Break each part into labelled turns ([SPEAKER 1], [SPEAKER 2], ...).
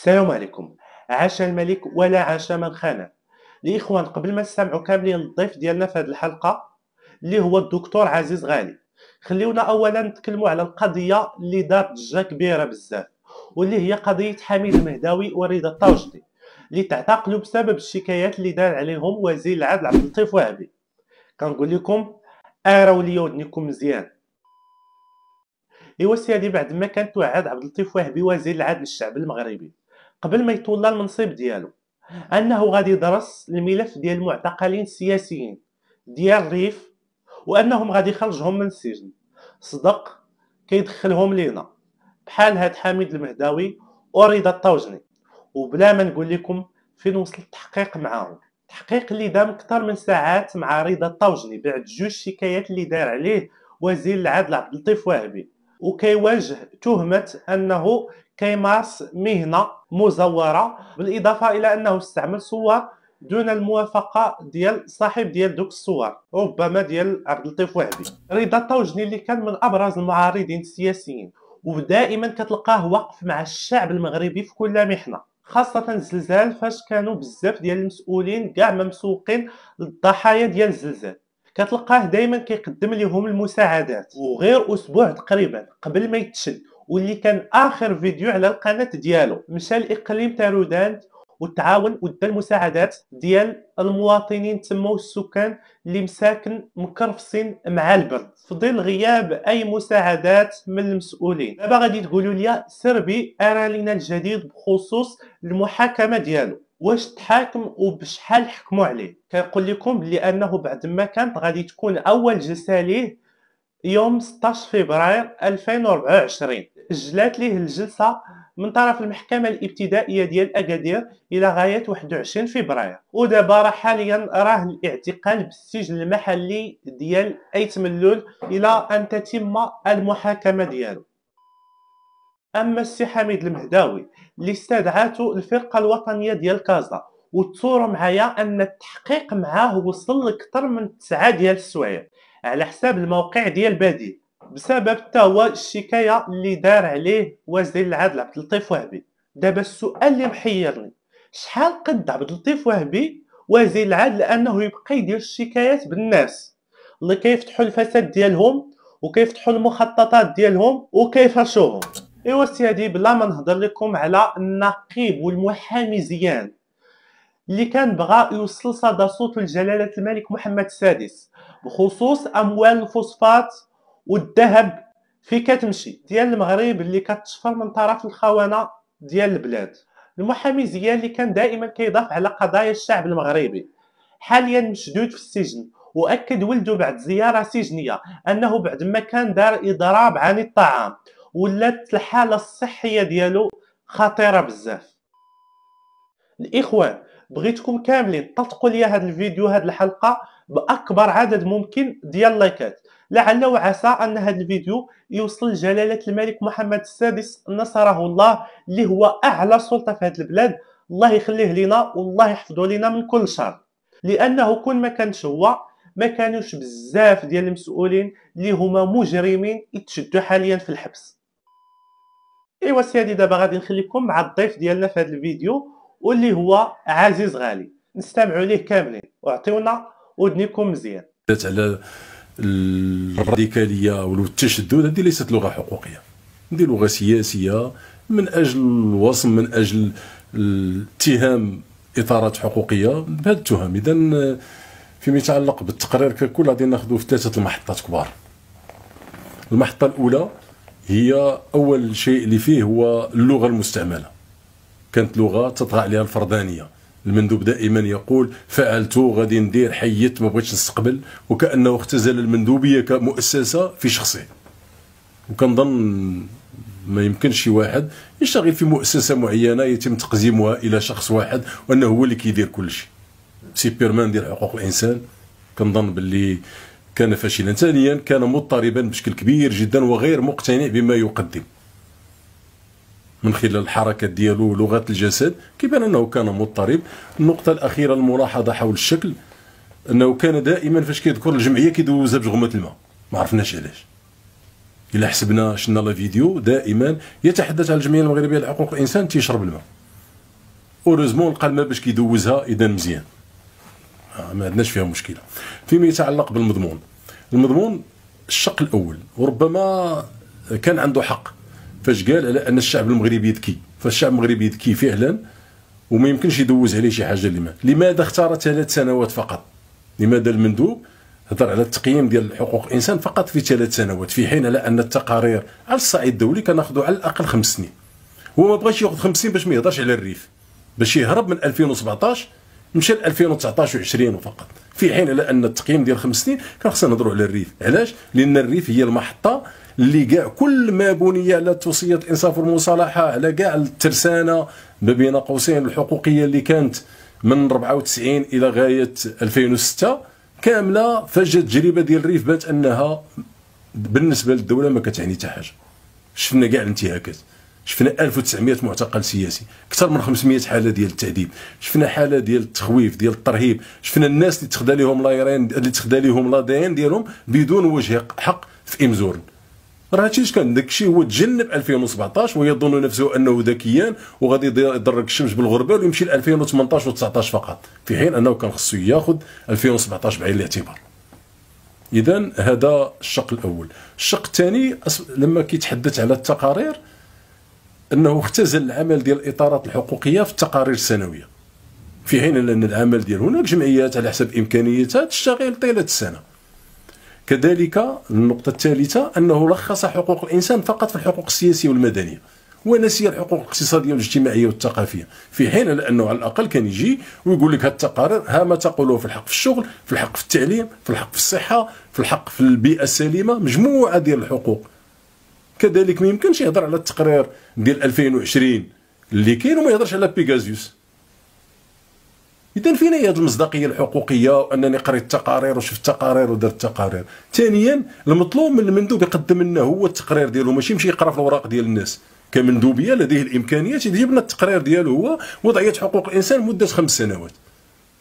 [SPEAKER 1] السلام عليكم عاش الملك ولا عاش من خانه الاخوان قبل ما نستمعوا كاملين الضيف ديالنا في هذه الحلقه اللي هو الدكتور عزيز غالي خليونا اولا نتكلموا على القضيه اللي دارت ضجه كبيره بزاف واللي هي قضيه حميد المهداوي وريدة الطوشطي اللي تعتقلوا بسبب الشكايات اللي دار عليهم وزير العدل عبد اللطيف وهبي كنقول لكم اروا لي ودنيكم مزيان ايوا سيدي بعد ما كان توعد عبد اللطيف وهبي وزير العدل الشعب المغربي قبل ما يتولى المنصب ديالو انه غادي يدرس الملف ديال المعتقلين السياسيين ديال الريف وانهم غادي يخرجهم من السجن صدق كيدخلهم لينا بحال هاد حميد المهداوي ورضا الطوجني وبلا ما نقول لكم فين وصل التحقيق معاهم تحقيق اللي دام اكثر من ساعات مع رضا الطوجني بعد جوج شكايات اللي دار عليه وزير العدل عبد اللطيف وهبي وكيواجه تهمه انه كيمارس مهنه مزوره بالاضافه الى انه استعمل صور دون الموافقه ديال صاحب ديال دوك الصور ربما ديال عبد اللطيف وهبي رضا الطوجني اللي كان من ابرز المعارضين السياسيين ودائما كتلقاه واقف مع الشعب المغربي في كل محنه خاصة الزلزال فاش كانوا بزاف ديال المسؤولين كاع ممسوقين للضحايا ديال الزلزال كتلقاه دائما كيقدم لهم المساعدات وغير اسبوع تقريبا قبل ما يتشد واللي كان اخر فيديو على القناه ديالو مشى الاقليم تاع تارودانت وتعاون ودى المساعدات ديال المواطنين تما والسكان اللي مساكن مكرفصين مع البرد في ظل غياب اي مساعدات من المسؤولين دابا غادي تقولوا لي سربي ارى لنا الجديد بخصوص المحاكمه ديالو واش تحاكم وبشحال حكموا عليه كنقول لكم لانه بعد ما كانت غادي تكون اول جلسه ليه يوم 16 فبراير 2024 جلات ليه الجلسة من طرف المحكمة الابتدائية ديال أكادير إلى غاية 21 فبراير ودابا راه حاليا راه الاعتقال بالسجن المحلي ديال أيت ملول إلى أن تتم المحاكمة ديالو أما السي حميد المهداوي اللي استدعاته الفرقة الوطنية ديال كازا وتصور معايا أن التحقيق معاه وصل لكثر من تسعة ديال السوايع على حساب الموقع ديال بديل بسبب حتى هو الشكايه اللي دار عليه وزير العدل عبد اللطيف وهبي دابا السؤال اللي محيرني شحال قد عبد اللطيف وهبي وزير العدل انه يبقى يدير الشكايات بالناس اللي كيفتحوا الفساد ديالهم وكيفتحوا المخططات ديالهم وكيفرشوهم ايوا سيادي بلا ما نهضر لكم على النقيب والمحامي زيان اللي كان بغى يوصل صدى صوت لجلاله الملك محمد السادس بخصوص اموال الفوسفات والذهب في كتمشي ديال المغرب اللي كتشفر من طرف الخونه ديال البلاد المحامي زيان اللي كان دائما كيضاف على قضايا الشعب المغربي حاليا مشدود في السجن واكد ولده بعد زياره سجنيه انه بعد ما كان دار اضراب عن الطعام ولات الحاله الصحيه ديالو خطيره بزاف الاخوان بغيتكم كاملين تلتقوا ليا هذا الفيديو هذه الحلقه باكبر عدد ممكن ديال اللايكات لعل وعسى ان هذا الفيديو يوصل جلاله الملك محمد السادس نصره الله اللي هو اعلى سلطه في هذه البلاد الله يخليه لينا والله يحفظه لينا من كل شر لانه كل ما كانش هو ما كانوش بزاف ديال المسؤولين اللي هما مجرمين يتشدوا حاليا في الحبس ايوا سيدي دابا غادي نخليكم مع الضيف ديالنا في هذا الفيديو واللي هو عزيز غالي نستمعوا ليه كاملين واعطيونا ودنيكم مزيان
[SPEAKER 2] على الراديكاليه والتشدد هذه ليست لغه حقوقيه هذه لغه سياسيه من اجل الوصم من اجل اتهام اطارات حقوقيه بهذه التهم اذا فيما يتعلق بالتقرير ككل غادي ناخذ في ثلاثه المحطات كبار المحطه الاولى هي اول شيء اللي فيه هو اللغه المستعمله كانت لغه تطغى عليها الفردانيه المندوب دائما يقول فعلته غادي ندير حيت ما بغيتش نستقبل وكانه اختزل المندوبيه كمؤسسه في شخصه وكنظن ما يمكنش شي واحد يشتغل في مؤسسه معينه يتم تقزيمها الى شخص واحد وانه هو اللي كيدير كل شيء سوبرمان ديال حقوق الانسان كنظن باللي كان فاشلا ثانيا كان مضطربا بشكل كبير جدا وغير مقتنع بما يقدم من خلال الحركات ديالو ولغه الجسد كيبان انه كان مضطرب النقطه الاخيره الملاحظه حول الشكل انه كان دائما فاش كيذكر الجمعيه كيدوزها بجغمه الماء ما عرفناش علاش الا حسبنا شفنا لا فيديو دائما يتحدث على الجمعيه المغربيه لحقوق الانسان تيشرب الماء اوروزمون لقى الماء باش كيدوزها اذا مزيان آه، ما عندناش فيها مشكله فيما يتعلق بالمضمون المضمون الشق الاول وربما كان عنده حق فاش قال على ان الشعب المغربي يذكي فالشعب المغربي يذكي فعلا وما يمكنش يدوز عليه شي حاجه لما لماذا اختار ثلاث سنوات فقط لماذا المندوب هضر على التقييم ديال حقوق الانسان فقط في ثلاث سنوات في حين على ان التقارير على الصعيد الدولي كناخذوا على الاقل خمس سنين هو ما بغاش ياخذ خمس سنين باش ما يهضرش على الريف باش يهرب من 2017 مشى ل 2019 و20 فقط في حين على ان التقييم ديال خمس سنين كان خصنا نهضروا على الريف علاش لان الريف هي المحطه اللي كاع كل ما بني على توصيه الانصاف والمصالحه على كاع الترسانه ما بين قوسين الحقوقيه اللي كانت من 94 الى غايه 2006 كامله فجاه التجربه ديال الريف بات انها بالنسبه للدوله ما كتعني حتى حاجه شفنا كاع الانتهاكات شفنا 1900 معتقل سياسي اكثر من 500 حاله ديال التعذيب شفنا حاله ديال التخويف ديال الترهيب شفنا الناس اللي تخدا لهم لايرين اللي تخدا لهم لا ديالهم بدون وجه حق في امزورن راه هادشي اش كان داكشي هو تجنب 2017 ويظن نفسه انه ذكيا وغادي يضرك الشمس بالغربال ويمشي ل 2018 و19 فقط في حين انه كان خصو ياخذ 2017 بعين الاعتبار اذا هذا الشق الاول الشق الثاني لما كيتحدث على التقارير انه اختزل العمل ديال الاطارات الحقوقيه في التقارير السنويه في حين ان العمل ديال هناك جمعيات على حسب امكانياتها تشتغل طيله السنه كذلك النقطه الثالثه انه لخص حقوق الانسان فقط في الحقوق السياسيه والمدنيه ونسي الحقوق الاقتصاديه والاجتماعيه والثقافيه في حين أنه على الاقل كان يجي ويقول لك هالتقارير التقارير ها ما تقوله في الحق في الشغل في الحق في التعليم في الحق في الصحه في الحق في البيئه السليمه مجموعه ديال الحقوق كذلك ما يمكنش يهضر على التقرير ديال 2020 اللي كاين وما يهضرش على بيغازيوس اذا فين هي هذه المصداقيه الحقوقيه وانني قريت التقارير وشفت التقارير ودرت التقارير ثانيا المطلوب من المندوب يقدم لنا هو التقرير ديالو ماشي يمشي يقرا في الاوراق ديال الناس كمندوبيه لديه الامكانيات يجيب لنا التقرير ديالو هو وضعيه حقوق الانسان مده خمس سنوات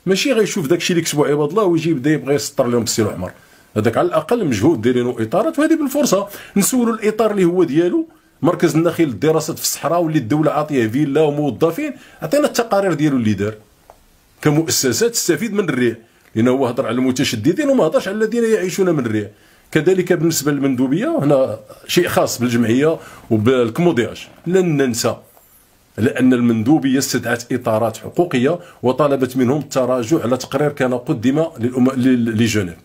[SPEAKER 2] ماشي غيشوف داكشي اللي كتبوا عباد الله ويجي يبدا يبغي يسطر لهم بالسيل الاحمر هذاك على الاقل مجهود دايرينو اطارات وهذه بالفرصه نسولوا الاطار اللي هو ديالو مركز النخيل للدراسات في الصحراء واللي الدوله عاطيه فيلا وموظفين عطينا التقارير ديالو اللي دار كمؤسسات تستفيد من الريع لانه هو هضر على المتشددين وما هضرش على الذين يعيشون من الريع كذلك بالنسبه للمندوبيه هنا شيء خاص بالجمعيه وبالكمودياج لن ننسى لأن المندوبية استدعت إطارات حقوقية وطلبت منهم التراجع على تقرير كان قدم لجنيف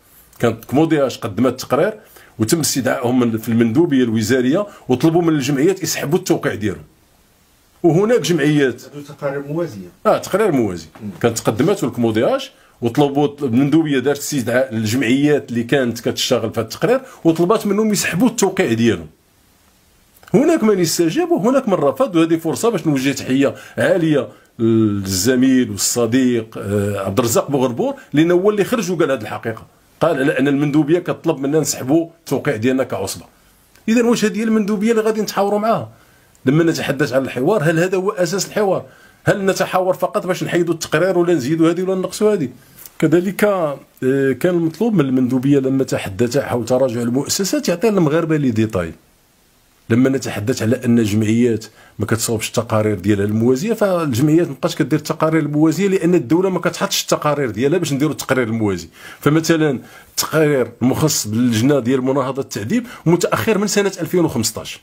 [SPEAKER 2] كانت كمودي اش قدمت تقرير وتم استدعائهم في المندوبيه الوزاريه وطلبوا من الجمعيات يسحبوا التوقيع ديالهم وهناك جمعيات
[SPEAKER 1] تقارير موازيه
[SPEAKER 2] اه تقرير موازي كانت تقدمات الكومودياج وطلبوا المندوبيه دارت استدعاء للجمعيات اللي كانت كتشتغل في هذا التقرير وطلبات منهم يسحبوا التوقيع ديالهم هناك من استجاب وهناك من رفض وهذه فرصه باش نوجه تحيه عاليه للزميل والصديق آه، عبد الرزاق بوغربور لانه هو اللي خرج وقال هذه الحقيقه قال على ان المندوبيه كطلب منا نسحبوا التوقيع ديالنا كعصبه اذا واش هذه هي المندوبيه اللي غادي نتحاوروا معاها لما نتحدث عن الحوار هل هذا هو اساس الحوار هل نتحاور فقط باش نحيدوا التقرير ولا نزيدوا هذه ولا نقصوا هذه كذلك آه، كان المطلوب من المندوبيه لما تحدث حول تراجع المؤسسات يعطي المغاربه لي ديتاي لما نتحدث على ان الجمعيات ما كتصوبش التقارير ديالها الموازيه فالجمعيات ما بقاش كدير التقارير الموازيه لان الدوله ما كتحطش التقارير ديالها باش نديروا التقرير الموازي فمثلا التقرير المخصص باللجنه ديال مناهضه التعذيب متاخر من سنه 2015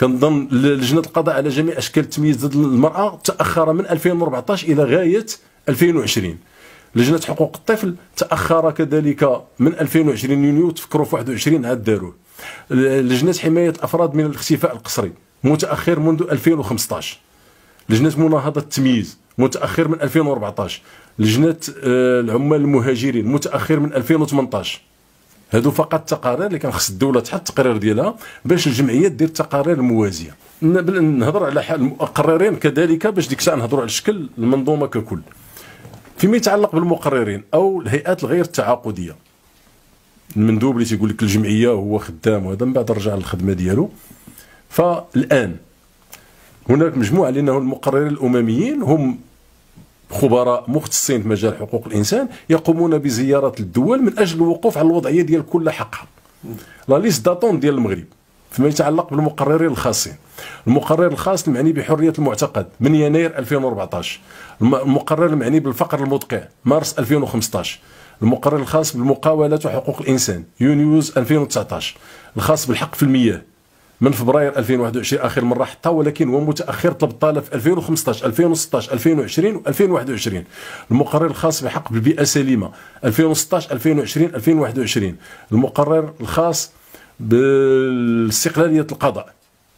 [SPEAKER 2] كنظن لجنه القضاء على جميع اشكال التمييز ضد المراه تاخر من 2014 الى غايه 2020 لجنه حقوق الطفل تاخر كذلك من 2020 يونيو تفكروا في 21 عاد داروه لجنه حمايه افراد من الاختفاء القسري متاخر منذ 2015 لجنه مناهضه التمييز متاخر من 2014 لجنه آه، العمال المهاجرين متاخر من 2018 هادو فقط تقارير اللي كان خص الدوله تحط التقرير ديالها باش الجمعيات دير التقارير الموازيه نهضر على حال المقررين كذلك باش ديك الساعه نهضروا على الشكل المنظومه ككل فيما يتعلق بالمقررين او الهيئات الغير التعاقديه المندوب اللي تيقول لك الجمعيه هو خدام وهذا من بعد رجع للخدمه ديالو فالان هناك مجموعه لانه المقررين الامميين هم خبراء مختصين في مجال حقوق الانسان يقومون بزياره الدول من اجل الوقوف على الوضعيه ديال كل حقها لا ليست داتون ديال المغرب فيما يتعلق بالمقررين الخاصين المقرر الخاص المعني بحريه المعتقد من يناير 2014 المقرر المعني بالفقر المدقع مارس 2015 المقرر الخاص بالمقاولات وحقوق الانسان يونيوز 2019 الخاص بالحق في المياه من فبراير 2021 اخر مره حتى ولكن هو متاخر طلب الطالب في 2015 2016 2020 و 2021 المقرر الخاص بحق بالبيئه سليمه 2016 2020 2021 المقرر الخاص باستقلاليه القضاء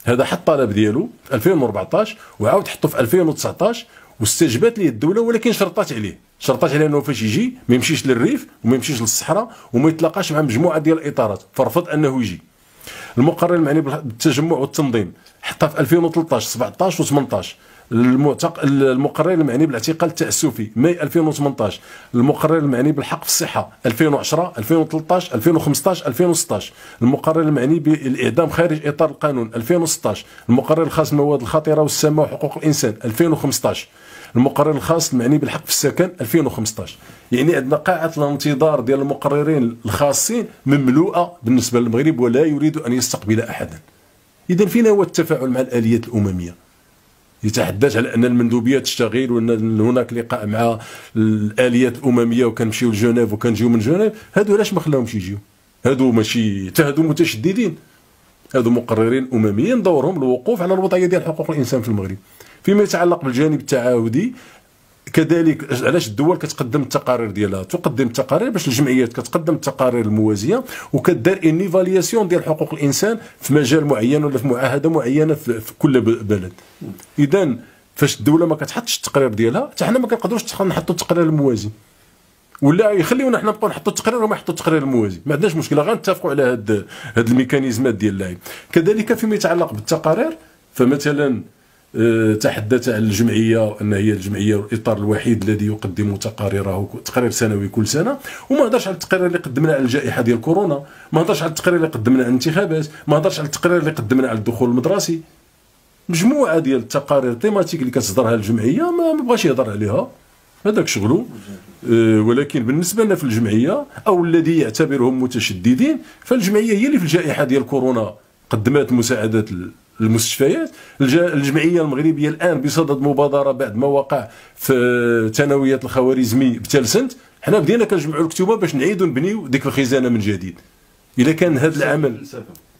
[SPEAKER 2] هذا حط طلب ديالو 2014 وعاود حطه في 2019 واستجبت ليه الدوله ولكن شرطات عليه شرطات عليه انه فاش يجي ما يمشيش للريف وما يمشيش للصحراء وما يتلاقاش مع مجموعه ديال الاطارات فرفض انه يجي المقرر المعني بالتجمع والتنظيم حطها في 2013 17 و18 المعتق... المقرر المعني بالاعتقال التاسفي ماي 2018 المقرر المعني بالحق في الصحه 2010 2013 2015 2016 المقرر المعني بالاعدام خارج اطار القانون 2016 المقرر الخاص بالمواد الخطيره والسامه وحقوق الانسان 2015 المقرر الخاص المعني بالحق في السكن 2015 يعني عندنا قاعه الانتظار ديال المقررين الخاصين مملوءه بالنسبه للمغرب ولا يريد ان يستقبل احدا اذا فين هو التفاعل مع الاليات الامميه يتحدث على ان المندوبيه تشتغل وان هناك لقاء مع الاليات الامميه وكنمشيو لجنيف وكنجيو من جنيف هادو علاش ما خلاهمش يجيو هادو ماشي حتى هادو متشددين هادو مقررين امميين دورهم الوقوف على الوضعيه ديال حقوق الانسان في المغرب فيما يتعلق بالجانب التعاهدي كذلك علاش الدول كتقدم التقارير ديالها تقدم التقارير باش الجمعيات كتقدم التقارير الموازيه وكدار انيفالياسيون ديال حقوق الانسان في مجال معين ولا في معاهده معينه في كل بلد اذا فاش الدوله ما كتحطش التقرير ديالها حتى حنا ما كنقدروش نحطوا التقرير الموازي ولا يخليونا حنا نبقاو نحطوا التقرير وما يحطوا التقرير الموازي ما عندناش مشكله غنتفقوا على هاد هاد الميكانيزمات ديال اللعب كذلك فيما يتعلق بالتقارير فمثلا أه، تحدث عن الجمعيه ان هي الجمعيه الاطار الوحيد الذي يقدم تقاريره تقرير سنوي كل سنه وما هضرش على التقرير اللي قدمنا على الجائحه ديال كورونا ما هضرش على التقرير اللي قدمنا على الانتخابات ما هضرش على التقرير اللي قدمنا على الدخول المدرسي مجموعه ديال التقارير تيماتيك اللي كتصدرها الجمعيه ما بغاش يهضر عليها هذاك شغله أه، ولكن بالنسبه لنا في الجمعيه او الذي يعتبرهم متشددين فالجمعيه هي اللي في الجائحه ديال كورونا قدمت مساعدات المستشفيات الجمعيه المغربيه الان بصدد مبادره بعد ما وقع في ثانويه الخوارزمي بتلسنت حنا بدينا كنجمعوا الكتب باش نعيدوا نبنيو ديك الخزانه من جديد اذا كان هذا العمل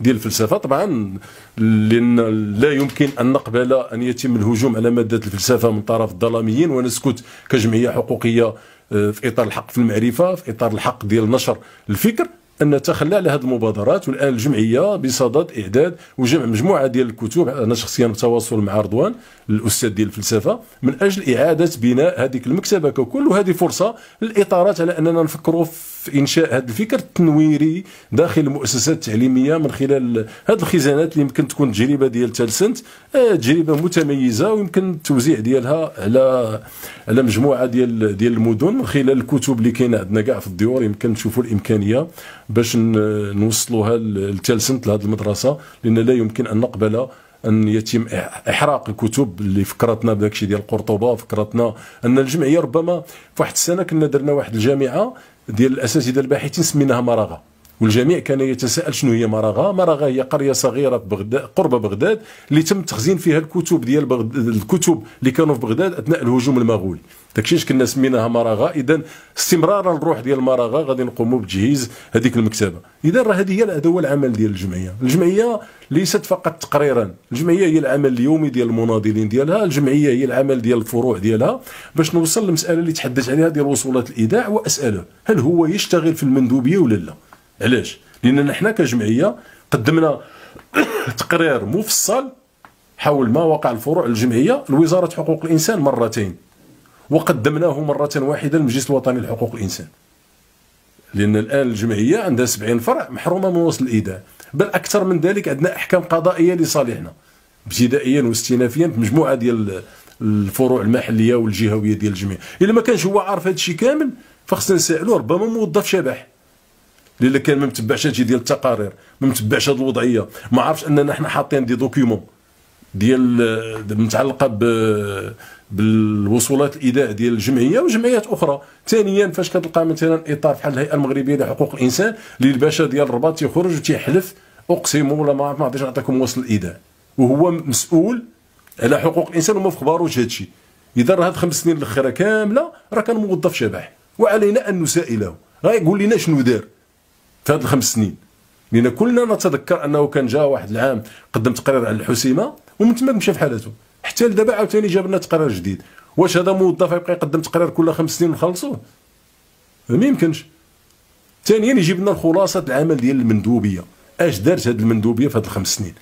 [SPEAKER 2] ديال الفلسفه طبعا لان لا يمكن ان نقبل ان يتم الهجوم على ماده الفلسفه من طرف الظلاميين ونسكت كجمعيه حقوقيه آه، في اطار الحق في المعرفه في اطار الحق ديال نشر الفكر ان تخلى على هذه المبادرات والان الجمعيه بصدد اعداد وجمع مجموعه ديال الكتب انا شخصيا بتواصل مع رضوان الاستاذ ديال الفلسفه من اجل اعاده بناء هذه المكتبه ككل وهذه فرصه للاطارات على اننا نفكروا في في انشاء هذا الفكر التنويري داخل المؤسسات التعليميه من خلال هذه الخزانات اللي يمكن تكون التجربه ديال تالسنت آه، تجربه متميزه ويمكن التوزيع ديالها على على مجموعه ديال ديال المدن من خلال الكتب اللي كاينه عندنا كاع في الديور يمكن نشوفوا الامكانيه باش نوصلوها لتالسنت لهذه المدرسه لان لا يمكن ان نقبل ان يتم احراق الكتب اللي فكرتنا بداك ديال قرطبه فكرتنا ان الجمعيه ربما في واحد السنه كنا درنا واحد الجامعه ديال الاساتذه الباحثين سميناها مراغه والجميع كان يتساءل شنو هي مراغا مراغا هي قريه صغيره في بغداد قرب بغداد اللي تم تخزين فيها الكتب ديال الكتب اللي كانوا في بغداد اثناء الهجوم المغولي داكشي اش كنا سميناها مراغا اذا استمرارا الروح ديال مراغا غادي نقوموا بتجهيز هذيك المكتبه اذا راه هذه هي هذا هو العمل ديال الجمعيه الجمعيه ليست فقط تقريرا الجمعيه هي العمل اليومي ديال المناضلين ديالها الجمعيه هي العمل ديال الفروع ديالها باش نوصل للمساله اللي تحدث عليها ديال وصولات الايداع واساله هل هو يشتغل في المندوبيه ولا لا علاش لاننا حنا كجمعيه قدمنا تقرير مفصل حول ما وقع الفروع الجمعيه لوزاره حقوق الانسان مرتين وقدمناه مره واحده للمجلس الوطني لحقوق الانسان لان الان الجمعيه عندها 70 فرع محرومه من وصل الايداع بل اكثر من ذلك عندنا احكام قضائيه لصالحنا ابتدائيا واستئنافيا في مجموعه ديال الفروع المحليه والجهويه ديال الجمعيه الا ما كانش هو عارف هذا الشيء كامل فخصنا نسالوه ربما موظف شبح اللي كان ما متبعش هادشي ديال التقارير ما متبعش هاد الوضعيه ما عرفش اننا حنا حاطين دي دوكيومون ديال آه، متعلقه ب بالوصولات الاداء ديال الجمعيه وجمعيات اخرى ثانيا فاش كتلقى مثلا اطار بحال الهيئه المغربيه لحقوق الانسان اللي الباشا ديال الرباط تيخرج وتيحلف اقسم ولا ما غاديش نعطيكم وصل الاداء وهو مسؤول على حقوق الانسان وما في خباروش هادشي اذا راه هاد خمس سنين الاخيره كامله راه كان موظف شبح وعلينا ان نسائله غيقول لنا شنو دار في هذه الخمس سنين لان كلنا نتذكر انه كان جا واحد العام قدم تقرير على الحسيمه ومن تما مشى في حالته حتى لدابا عاوتاني جاب لنا تقرير جديد واش هذا موظف يبقى يقدم تقرير كل خمس سنين ونخلصوه ما يمكنش ثانيا يجيب لنا خلاصه العمل ديال المندوبيه اش دارت هذه المندوبيه في هذه الخمس سنين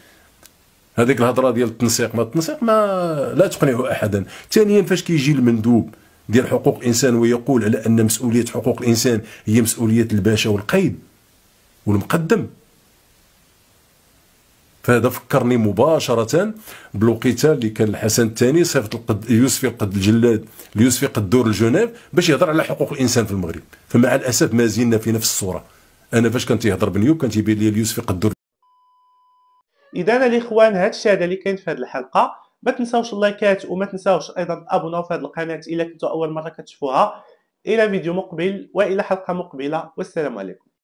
[SPEAKER 2] هذيك الهضره ديال التنسيق ما التنسيق ما لا تقنع احدا ثانيا فاش كيجي المندوب ديال حقوق الانسان ويقول على ان مسؤوليه حقوق الانسان هي مسؤوليه الباشا والقيد والمقدم فهذا فكرني مباشرة بالوقيته اللي كان الحسن الثاني صيفط القد يوسفي قد الجلاد ليوسفي قد دور الجنيف باش يهضر على حقوق الانسان في المغرب فمع الاسف ما زلنا في نفس الصوره انا فاش كنت يهضر بنيوب كان تيبين لي اليوسفي قد دور
[SPEAKER 1] اذا الاخوان هذا الشيء هذا اللي كاين في هذه الحلقه ما تنساوش اللايكات وما تنساوش ايضا تابوناو في هذه القناه الا كنتوا اول مره كتشوفوها الى فيديو مقبل والى حلقه مقبله والسلام عليكم